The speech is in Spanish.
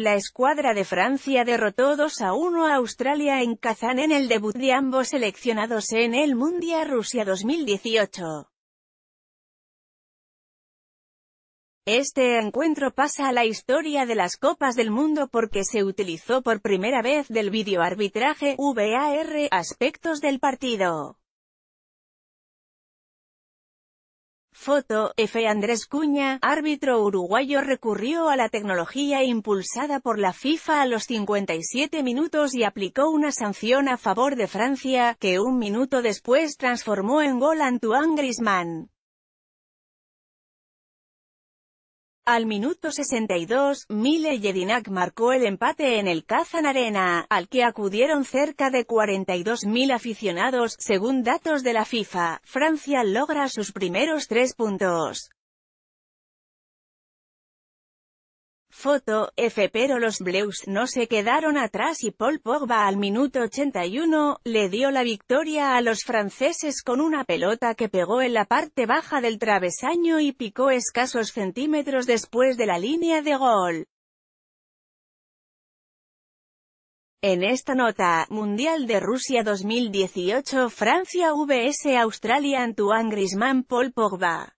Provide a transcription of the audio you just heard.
La escuadra de Francia derrotó 2 a 1 a Australia en Kazán en el debut de ambos seleccionados en el Mundial Rusia 2018. Este encuentro pasa a la historia de las Copas del Mundo porque se utilizó por primera vez del videoarbitraje VAR aspectos del partido. Foto, F. Andrés Cuña, árbitro uruguayo recurrió a la tecnología impulsada por la FIFA a los 57 minutos y aplicó una sanción a favor de Francia, que un minuto después transformó en gol Antoine Griezmann. Al minuto 62, Mile Jedinak marcó el empate en el Kazan Arena, al que acudieron cerca de 42.000 aficionados, según datos de la FIFA. Francia logra sus primeros tres puntos. Foto, F. Pero los bleus no se quedaron atrás y Paul Pogba al minuto 81, le dio la victoria a los franceses con una pelota que pegó en la parte baja del travesaño y picó escasos centímetros después de la línea de gol. En esta nota, Mundial de Rusia 2018 Francia vs Australia Antoine Griezmann Paul Pogba